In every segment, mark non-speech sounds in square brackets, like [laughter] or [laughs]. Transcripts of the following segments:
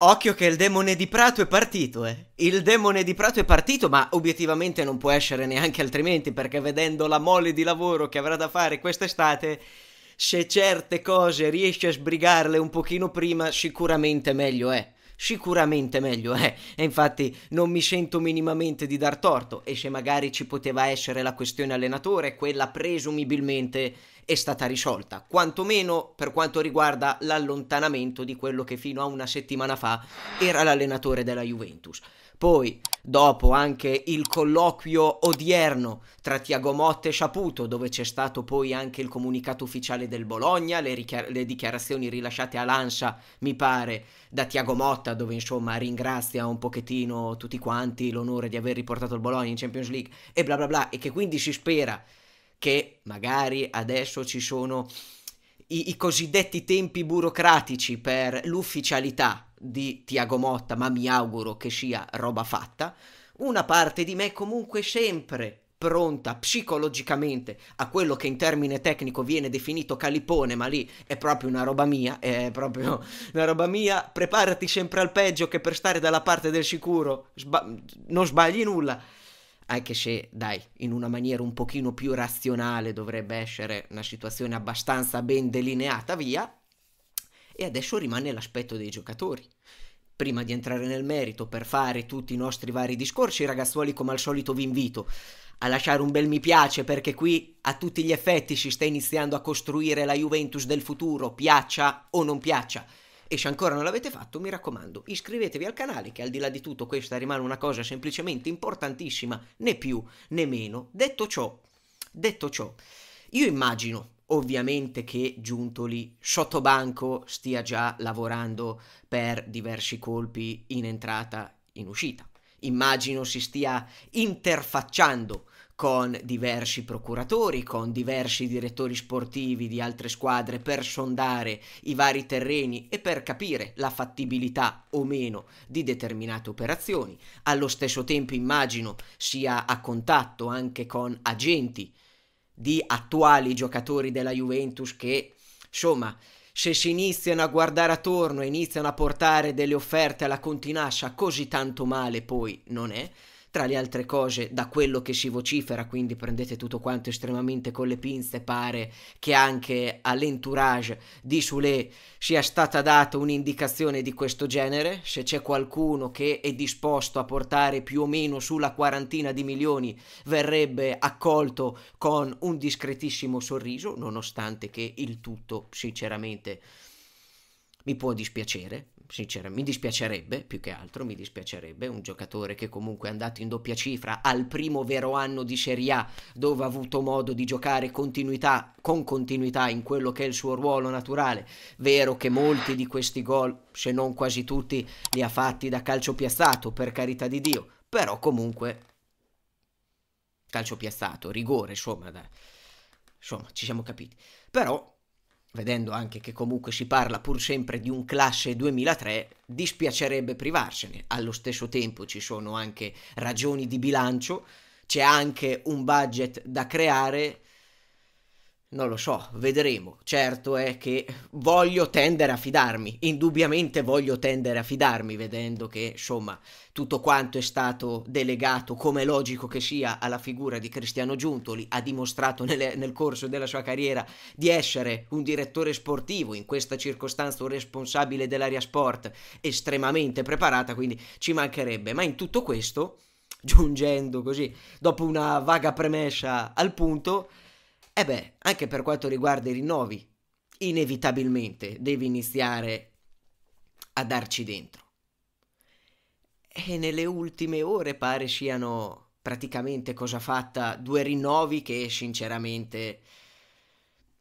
Occhio che il demone di Prato è partito, eh. Il demone di Prato è partito, ma obiettivamente non può essere neanche altrimenti, perché vedendo la mole di lavoro che avrà da fare quest'estate, se certe cose riesce a sbrigarle un pochino prima, sicuramente meglio è. Sicuramente meglio è. E infatti non mi sento minimamente di dar torto. E se magari ci poteva essere la questione allenatore, quella presumibilmente è stata risolta, quantomeno per quanto riguarda l'allontanamento di quello che fino a una settimana fa era l'allenatore della Juventus. Poi, dopo anche il colloquio odierno tra Tiago Motta e Saputo, dove c'è stato poi anche il comunicato ufficiale del Bologna, le, le dichiarazioni rilasciate all'Ansa, mi pare, da Tiago Motta, dove insomma ringrazia un pochettino tutti quanti l'onore di aver riportato il Bologna in Champions League e bla bla bla, e che quindi si spera che magari adesso ci sono i, i cosiddetti tempi burocratici per l'ufficialità di Tiago Motta, ma mi auguro che sia roba fatta, una parte di me comunque sempre pronta psicologicamente a quello che in termine tecnico viene definito calipone, ma lì è proprio una roba mia, è proprio [laughs] una roba mia, preparati sempre al peggio che per stare dalla parte del sicuro sba- non sbagli nulla anche se dai, in una maniera un pochino più razionale dovrebbe essere una situazione abbastanza ben delineata via. E adesso rimane l'aspetto dei giocatori. Prima di entrare nel merito per fare tutti i nostri vari discorsi, ragazzuoli, come al solito vi invito a lasciare un bel mi piace perché qui a tutti gli effetti si sta iniziando a costruire la Juventus del futuro, piaccia o non piaccia e se ancora non l'avete fatto mi raccomando iscrivetevi al canale che al di là di tutto questa rimane una cosa semplicemente importantissima né più né meno detto ciò detto ciò io immagino ovviamente che Giuntoli sottobanco stia già lavorando per diversi colpi in entrata in uscita immagino si stia interfacciando con diversi procuratori, con diversi direttori sportivi di altre squadre per sondare i vari terreni e per capire la fattibilità o meno di determinate operazioni. Allo stesso tempo immagino sia a contatto anche con agenti di attuali giocatori della Juventus che, insomma, se si iniziano a guardare attorno e iniziano a portare delle offerte alla continascia, così tanto male poi non è. Tra le altre cose, da quello che si vocifera, quindi prendete tutto quanto estremamente con le pinze, pare che anche all'entourage di Soulet sia stata data un'indicazione di questo genere. Se c'è qualcuno che è disposto a portare più o meno sulla quarantina di milioni, verrebbe accolto con un discretissimo sorriso, nonostante che il tutto, sinceramente, mi può dispiacere, sinceramente, mi dispiacerebbe più che altro, mi dispiacerebbe un giocatore che comunque è andato in doppia cifra al primo vero anno di Serie A dove ha avuto modo di giocare continuità, con continuità in quello che è il suo ruolo naturale. Vero che molti di questi gol, se non quasi tutti, li ha fatti da calcio piazzato, per carità di Dio, però comunque calcio piazzato, rigore, insomma, da... insomma, ci siamo capiti. Però vedendo anche che comunque si parla pur sempre di un classe 2003, dispiacerebbe privarsene. Allo stesso tempo ci sono anche ragioni di bilancio, c'è anche un budget da creare non lo so, vedremo. Certo è che voglio tendere a fidarmi, indubbiamente voglio tendere a fidarmi, vedendo che, insomma, tutto quanto è stato delegato, come logico che sia, alla figura di Cristiano Giuntoli, ha dimostrato nelle, nel corso della sua carriera di essere un direttore sportivo, in questa circostanza un responsabile dell'area sport estremamente preparata, quindi ci mancherebbe. Ma in tutto questo, giungendo così, dopo una vaga premessa al punto e eh beh, anche per quanto riguarda i rinnovi, inevitabilmente devi iniziare a darci dentro. E nelle ultime ore pare siano praticamente cosa fatta due rinnovi che sinceramente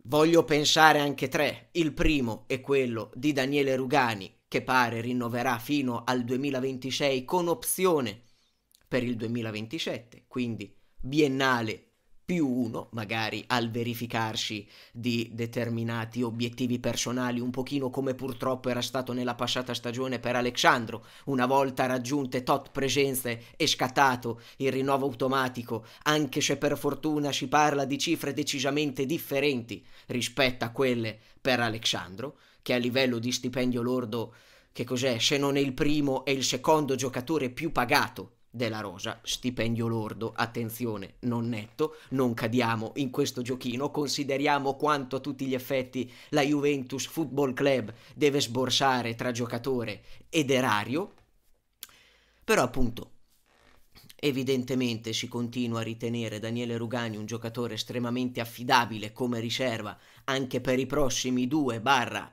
voglio pensare anche tre. Il primo è quello di Daniele Rugani che pare rinnoverà fino al 2026 con opzione per il 2027, quindi biennale più uno, magari al verificarsi di determinati obiettivi personali, un pochino come purtroppo era stato nella passata stagione per Alexandro, una volta raggiunte tot presenze e scattato il rinnovo automatico, anche se per fortuna si parla di cifre decisamente differenti rispetto a quelle per Alexandro, che a livello di stipendio lordo che cos'è se non è il primo e il secondo giocatore più pagato della Rosa, stipendio lordo, attenzione, non netto, non cadiamo in questo giochino, consideriamo quanto a tutti gli effetti la Juventus Football Club deve sborsare tra giocatore ed erario, però appunto Evidentemente si continua a ritenere Daniele Rugani un giocatore estremamente affidabile come riserva anche per i prossimi 2-3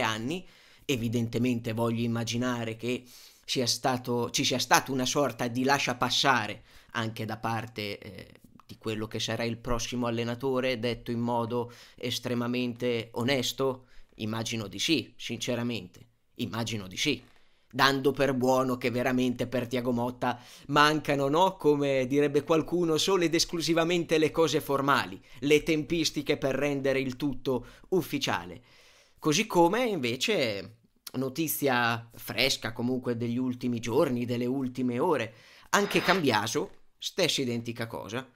anni. Evidentemente voglio immaginare che sia stato, ci sia stato una sorta di lascia passare anche da parte eh, di quello che sarà il prossimo allenatore, detto in modo estremamente onesto? Immagino di sì, sinceramente, immagino di sì dando per buono che veramente per Tiago Motta mancano, no? Come direbbe qualcuno, solo ed esclusivamente le cose formali, le tempistiche per rendere il tutto ufficiale. Così come invece notizia fresca comunque degli ultimi giorni, delle ultime ore. Anche Cambiaso, stessa identica cosa.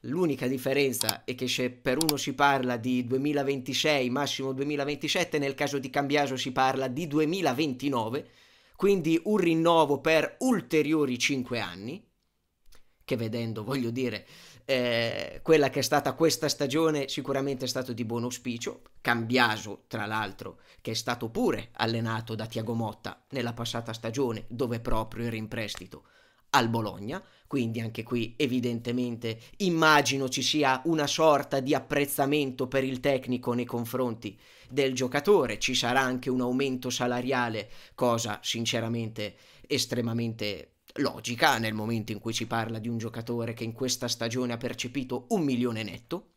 L'unica differenza è che se per uno si parla di 2026, massimo 2027, nel caso di Cambiaso si parla di 2029, quindi un rinnovo per ulteriori 5 anni, che vedendo, voglio dire, eh, quella che è stata questa stagione sicuramente è stato di buon auspicio. Cambiaso, tra l'altro, che è stato pure allenato da Tiago Motta nella passata stagione, dove proprio era in prestito al Bologna, quindi anche qui evidentemente immagino ci sia una sorta di apprezzamento per il tecnico nei confronti del giocatore, ci sarà anche un aumento salariale, cosa sinceramente estremamente logica nel momento in cui si parla di un giocatore che in questa stagione ha percepito un milione netto.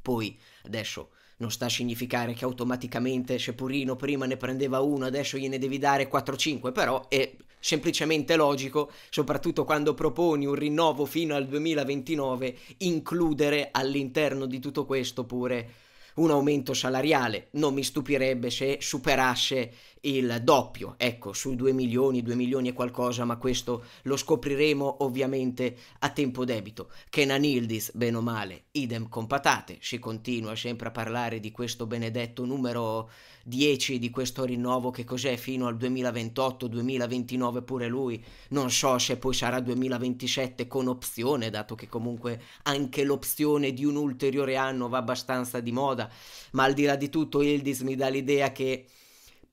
Poi adesso non sta a significare che automaticamente se Purino prima ne prendeva uno, adesso gliene devi dare 4-5, però è semplicemente logico, soprattutto quando proponi un rinnovo fino al 2029, includere all'interno di tutto questo pure un aumento salariale. Non mi stupirebbe se superasse il doppio, ecco, sui 2 milioni, 2 milioni e qualcosa, ma questo lo scopriremo ovviamente a tempo debito. Kenan Ildis, bene o male, idem con patate, si continua sempre a parlare di questo benedetto numero 10, di questo rinnovo che cos'è fino al 2028-2029 pure lui, non so se poi sarà 2027 con opzione, dato che comunque anche l'opzione di un ulteriore anno va abbastanza di moda, ma al di là di tutto Ildis mi dà l'idea che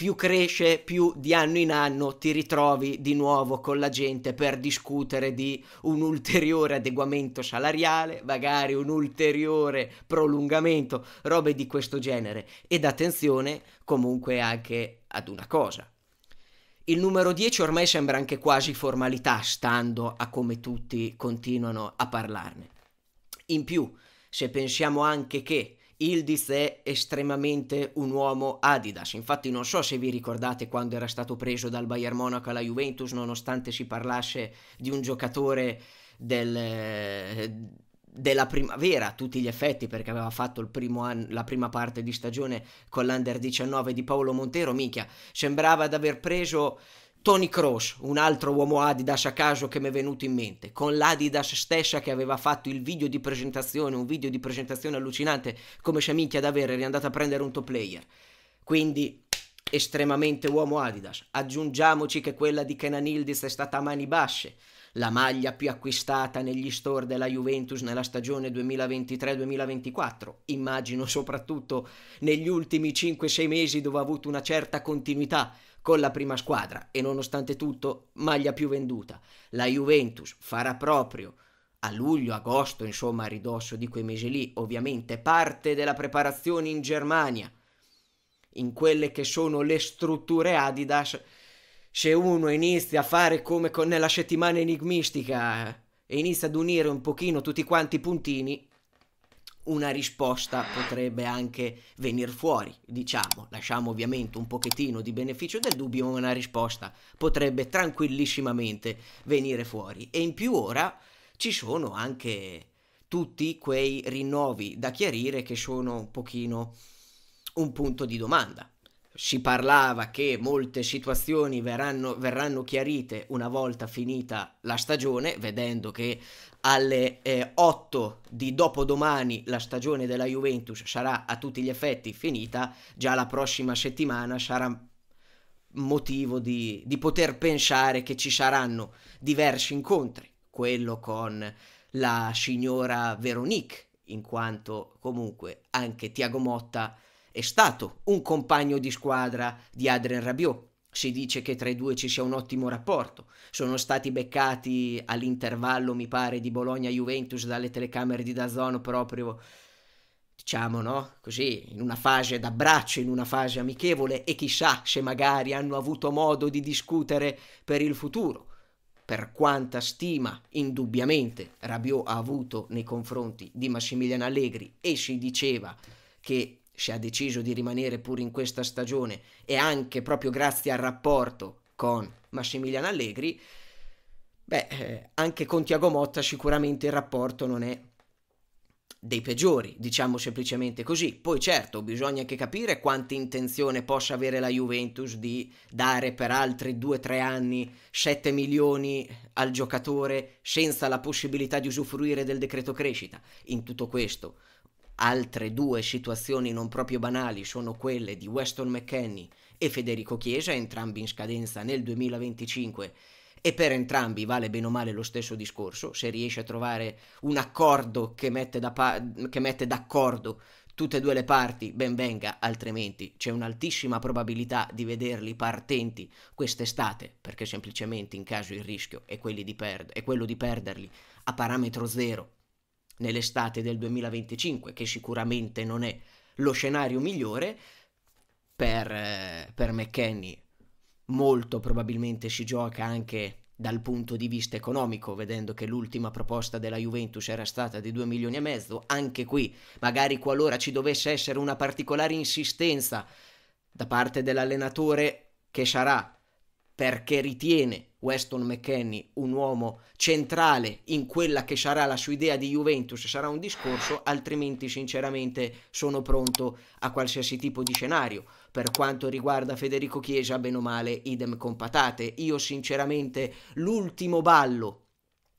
più cresce, più di anno in anno ti ritrovi di nuovo con la gente per discutere di un ulteriore adeguamento salariale, magari un ulteriore prolungamento, robe di questo genere. Ed attenzione comunque anche ad una cosa. Il numero 10 ormai sembra anche quasi formalità, stando a come tutti continuano a parlarne. In più, se pensiamo anche che Ildis è estremamente un uomo Adidas, infatti non so se vi ricordate quando era stato preso dal Bayern Monaco alla Juventus nonostante si parlasse di un giocatore del, della primavera a tutti gli effetti perché aveva fatto anno, la prima parte di stagione con l'Under 19 di Paolo Montero, minchia, sembrava di aver preso Tony Cross, un altro uomo Adidas a caso che mi è venuto in mente, con l'Adidas stessa che aveva fatto il video di presentazione, un video di presentazione allucinante come c'è minchia ad avere, è andata a prendere un top player. Quindi estremamente uomo Adidas. Aggiungiamoci che quella di Kenan Hildis è stata a mani basse, la maglia più acquistata negli store della Juventus nella stagione 2023-2024. Immagino soprattutto negli ultimi 5-6 mesi dove ha avuto una certa continuità con la prima squadra e nonostante tutto maglia più venduta. La Juventus farà proprio a luglio, agosto, insomma a ridosso di quei mesi lì, ovviamente parte della preparazione in Germania, in quelle che sono le strutture Adidas. Se uno inizia a fare come con nella settimana enigmistica eh, e inizia ad unire un pochino tutti quanti i puntini, una risposta potrebbe anche venire fuori, diciamo, lasciamo ovviamente un pochettino di beneficio del dubbio, ma una risposta potrebbe tranquillissimamente venire fuori. E in più ora ci sono anche tutti quei rinnovi da chiarire che sono un pochino un punto di domanda si parlava che molte situazioni verranno, verranno, chiarite una volta finita la stagione, vedendo che alle eh, 8 di dopodomani la stagione della Juventus sarà a tutti gli effetti finita, già la prossima settimana sarà motivo di, di poter pensare che ci saranno diversi incontri, quello con la signora Veronique, in quanto comunque anche Tiago Motta è stato un compagno di squadra di Adrien Rabiot. Si dice che tra i due ci sia un ottimo rapporto. Sono stati beccati all'intervallo, mi pare, di Bologna-Juventus dalle telecamere di Dazzono proprio, diciamo, no? Così, in una fase d'abbraccio, in una fase amichevole e chissà se magari hanno avuto modo di discutere per il futuro. Per quanta stima, indubbiamente, Rabiot ha avuto nei confronti di Massimiliano Allegri e si diceva che se ha deciso di rimanere pur in questa stagione e anche proprio grazie al rapporto con Massimiliano Allegri, beh, eh, anche con Tiago Motta sicuramente il rapporto non è dei peggiori, diciamo semplicemente così. Poi certo, bisogna anche capire quanta intenzione possa avere la Juventus di dare per altri 2-3 anni 7 milioni al giocatore senza la possibilità di usufruire del decreto crescita. In tutto questo Altre due situazioni non proprio banali sono quelle di Weston McKenney e Federico Chiesa, entrambi in scadenza nel 2025 e per entrambi vale bene o male lo stesso discorso, se riesce a trovare un accordo che mette, pa- che mette, d'accordo tutte e due le parti, ben venga, altrimenti c'è un'altissima probabilità di vederli partenti quest'estate, perché semplicemente in caso il rischio è, di per- è quello di perderli a parametro zero nell'estate del 2025, che sicuramente non è lo scenario migliore, per, eh, per McKenny molto probabilmente si gioca anche dal punto di vista economico, vedendo che l'ultima proposta della Juventus era stata di 2 milioni e mezzo, anche qui magari qualora ci dovesse essere una particolare insistenza da parte dell'allenatore che sarà perché ritiene Weston McKenney un uomo centrale in quella che sarà la sua idea di Juventus, sarà un discorso, altrimenti sinceramente sono pronto a qualsiasi tipo di scenario. Per quanto riguarda Federico Chiesa, bene o male, idem con patate. Io sinceramente l'ultimo ballo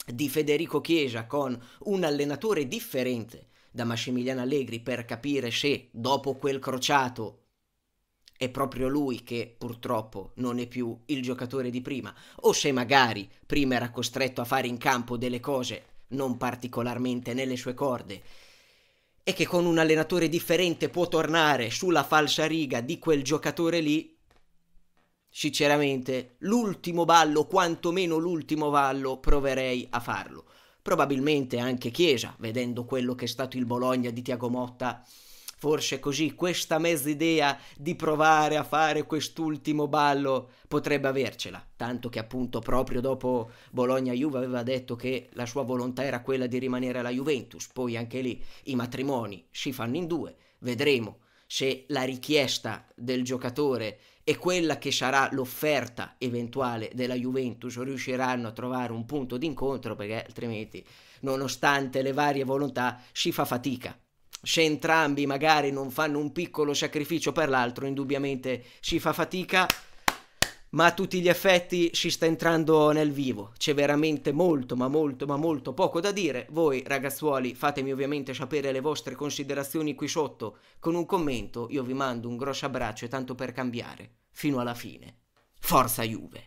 di Federico Chiesa con un allenatore differente da Massimiliano Allegri per capire se dopo quel crociato è proprio lui che purtroppo non è più il giocatore di prima, o se magari prima era costretto a fare in campo delle cose non particolarmente nelle sue corde, e che con un allenatore differente può tornare sulla falsa riga di quel giocatore lì, sinceramente l'ultimo ballo, quantomeno l'ultimo ballo, proverei a farlo. Probabilmente anche Chiesa, vedendo quello che è stato il Bologna di Tiago Motta, Forse così questa mezza idea di provare a fare quest'ultimo ballo potrebbe avercela, tanto che appunto proprio dopo Bologna-Juve aveva detto che la sua volontà era quella di rimanere alla Juventus, poi anche lì i matrimoni si fanno in due, vedremo se la richiesta del giocatore e quella che sarà l'offerta eventuale della Juventus riusciranno a trovare un punto d'incontro perché altrimenti nonostante le varie volontà si fa fatica se entrambi magari non fanno un piccolo sacrificio per l'altro, indubbiamente si fa fatica, ma a tutti gli effetti si sta entrando nel vivo. C'è veramente molto, ma molto, ma molto poco da dire. Voi ragazzuoli fatemi ovviamente sapere le vostre considerazioni qui sotto con un commento. Io vi mando un grosso abbraccio e tanto per cambiare, fino alla fine. Forza Juve!